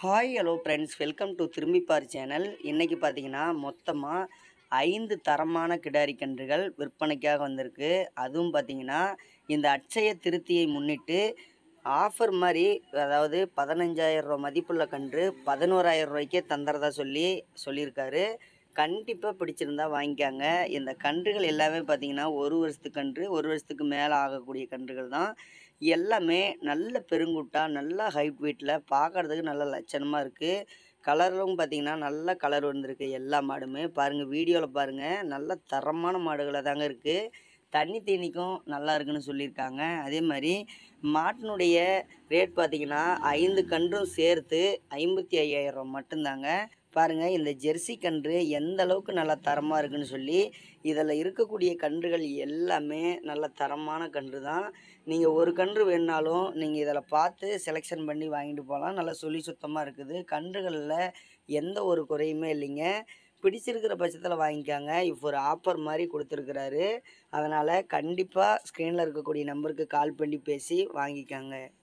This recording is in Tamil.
hi hello friends welcome to திரும்பிப்பார் சேனல் இன்றைக்கி பார்த்தீங்கன்னா மொத்தமாக ஐந்து தரமான கிடாரி கன்றுகள் விற்பனைக்காக வந்திருக்கு அதுவும் பார்த்திங்கன்னா இந்த அச்சய திருத்தியை முன்னிட்டு ஆஃபர் மாதிரி அதாவது பதினஞ்சாயிரம் ரூபா மதிப்புள்ள கன்று பதினோராயிரம் ரூபாய்க்கே தந்துறதா சொல்லி சொல்லியிருக்காரு கண்டிப்பாக பிடிச்சிருந்தா வாங்கிக்காங்க இந்த கன்றுகள் எல்லாமே பார்த்திங்கன்னா ஒரு வருஷத்துக்கு கன்று ஒரு வருஷத்துக்கு மேலே ஆகக்கூடிய கன்றுகள் தான் எல்லாமே நல்ல பெருங்குட்டாக நல்ல ஹைட் வெயிட்டில் பார்க்குறதுக்கு நல்ல லட்சணமாக இருக்குது கலரும் பார்த்திங்கன்னா நல்ல கலர் வந்திருக்கு எல்லா மாடுமே பாருங்கள் வீடியோவில் பாருங்கள் நல்ல தரமான மாடுகளாக தாங்க இருக்குது தண்ணி தேனிக்கும் நல்லா இருக்குன்னு சொல்லியிருக்காங்க அதே மாதிரி மாட்டினுடைய ரேட் பார்த்திங்கன்னா ஐந்து கன்றும் சேர்த்து ஐம்பத்தி ஐயாயிரம் மட்டும்தாங்க பாருங்கள் இந்த ஜெர்சி கன்று எந்த அளவுக்கு நல்ல தரமாக இருக்குன்னு சொல்லி இதில் இருக்கக்கூடிய கன்றுகள் எல்லாமே நல்ல தரமான கன்று தான் நீங்கள் ஒரு கன்று வேணுனாலும் நீங்கள் இதில் பார்த்து செலெக்ஷன் பண்ணி வாங்கிட்டு போகலாம் நல்லா சொல்லி சுத்தமாக இருக்குது கன்றுகளில் எந்த ஒரு குறையுமே இல்லைங்க பிடிச்சிருக்கிற பட்சத்தில் வாங்கிக்காங்க இப்போ ஒரு ஆஃபர் மாதிரி கொடுத்துருக்குறாரு அதனால் கண்டிப்பாக ஸ்க்ரீனில் இருக்கக்கூடிய நம்பருக்கு கால் பண்ணி பேசி வாங்கிக்காங்க